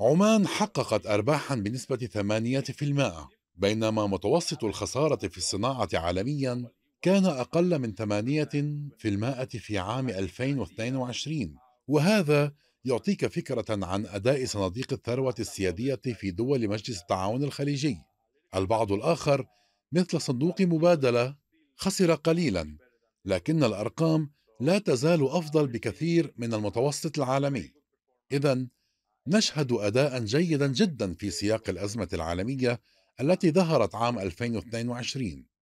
عمان حققت أرباحا بنسبة 8% بينما متوسط الخسارة في الصناعة عالميا كان أقل من 8% في عام 2022 وهذا يعطيك فكرة عن أداء صناديق الثروة السيادية في دول مجلس التعاون الخليجي البعض الآخر مثل صندوق مبادلة خسر قليلا لكن الأرقام لا تزال أفضل بكثير من المتوسط العالمي إذا نشهد أداء جيدا جدا في سياق الأزمة العالمية التي ظهرت عام 2022